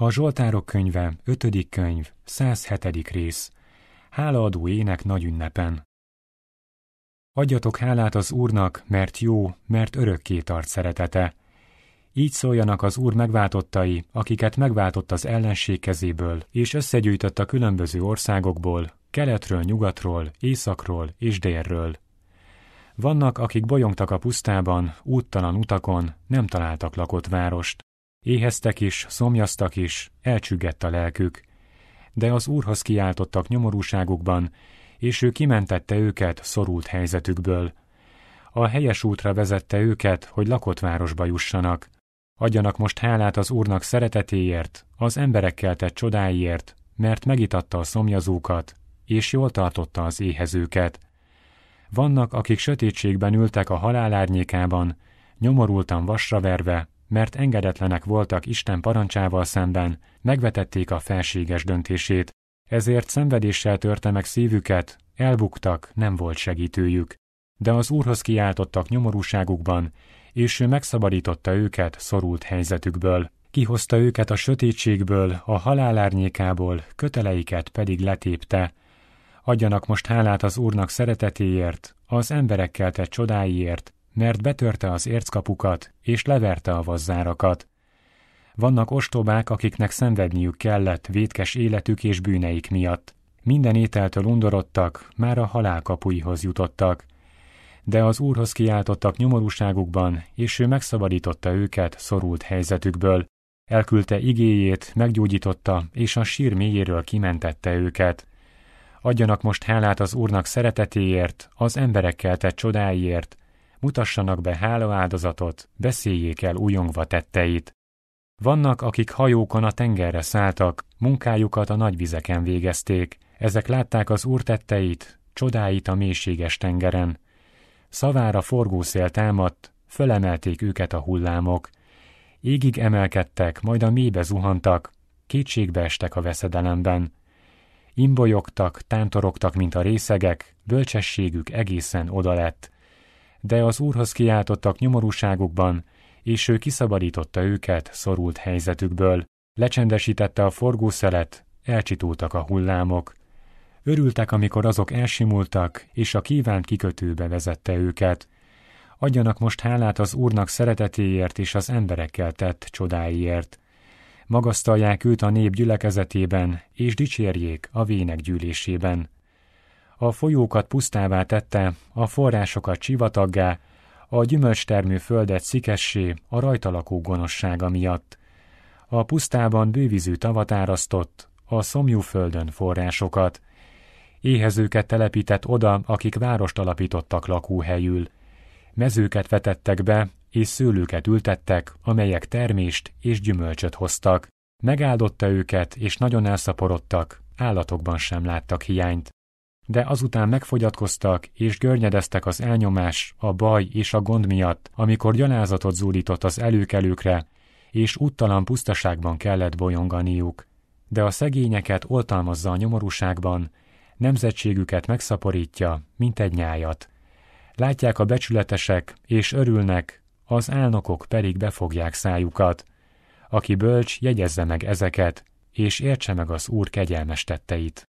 A Zsoltárok könyve, 5. könyv, 107. rész. Hálaadó ének nagy ünnepen. Adjatok hálát az Úrnak, mert jó, mert örökké tart szeretete. Így szóljanak az Úr megváltottai, akiket megváltott az ellenség kezéből, és összegyűjtött a különböző országokból, keletről, nyugatról, északról és délről. Vannak, akik bolyongtak a pusztában, úttalan utakon, nem találtak lakott várost. Éheztek is, szomjaztak is, elcsüggett a lelkük. De az Úrhoz kiáltottak nyomorúságukban, és ő kimentette őket szorult helyzetükből. A helyes útra vezette őket, hogy lakott városba jussanak. Adjanak most hálát az Úrnak szeretetéért, az emberekkel tett csodáiért, mert megitatta a szomjazókat, és jól tartotta az éhezőket. Vannak, akik sötétségben ültek a halál árnyékában, nyomorultan vasra verve, mert engedetlenek voltak Isten parancsával szemben, megvetették a felséges döntését, ezért szenvedéssel törte meg szívüket, elbuktak, nem volt segítőjük. De az Úrhoz kiáltottak nyomorúságukban, és ő megszabadította őket szorult helyzetükből. Kihozta őket a sötétségből, a halál árnyékából, köteleiket pedig letépte. Adjanak most hálát az Úrnak szeretetéért, az emberekkel tett csodáiért, mert betörte az érckapukat és leverte a vazzárakat. Vannak ostobák, akiknek szenvedniük kellett vétkes életük és bűneik miatt. Minden ételtől undorodtak, már a halálkapuihoz jutottak. De az Úrhoz kiáltottak nyomorúságukban, és ő megszabadította őket szorult helyzetükből. Elküldte igéjét, meggyógyította, és a sír mélyéről kimentette őket. Adjanak most hálát az Úrnak szeretetéért, az emberekkel tett csodáiért, mutassanak be hálóáldozatot, beszéljék el újongva tetteit. Vannak, akik hajókon a tengerre szálltak, munkájukat a nagyvizeken végezték, ezek látták az úr tetteit, csodáit a mélységes tengeren. Szavára forgószél támadt, fölemelték őket a hullámok. Égig emelkedtek, majd a mélybe zuhantak, kétségbe estek a veszedelemben. Imbolyogtak, tántorogtak, mint a részegek, bölcsességük egészen oda lett de az Úrhoz kiáltottak nyomorúságukban, és ő kiszabadította őket szorult helyzetükből, lecsendesítette a forgószelet, elcsitultak a hullámok. Örültek, amikor azok elsimultak, és a kívánt kikötőbe vezette őket. Adjanak most hálát az Úrnak szeretetéért és az emberekkel tett csodáiért. Magasztalják őt a nép gyülekezetében, és dicsérjék a vének gyűlésében a folyókat pusztává tette, a forrásokat csivataggá, a gyümölcstermű földet szikessé a rajta lakó gonossága miatt. A pusztában bővízű tavat árasztott, a szomjú földön forrásokat. Éhezőket telepített oda, akik várost alapítottak lakóhelyül. Mezőket vetettek be, és szőlőket ültettek, amelyek termést és gyümölcsöt hoztak. Megáldotta őket, és nagyon elszaporodtak, állatokban sem láttak hiányt de azután megfogyatkoztak és görnyedeztek az elnyomás, a baj és a gond miatt, amikor gyalázatot zúdított az előkelőkre, és úttalan pusztaságban kellett bolyonganiuk. De a szegényeket oltalmazza a nyomorúságban, nemzetségüket megszaporítja, mint egy nyájat. Látják a becsületesek, és örülnek, az álnokok pedig befogják szájukat. Aki bölcs, jegyezze meg ezeket, és értse meg az Úr kegyelmes tetteit.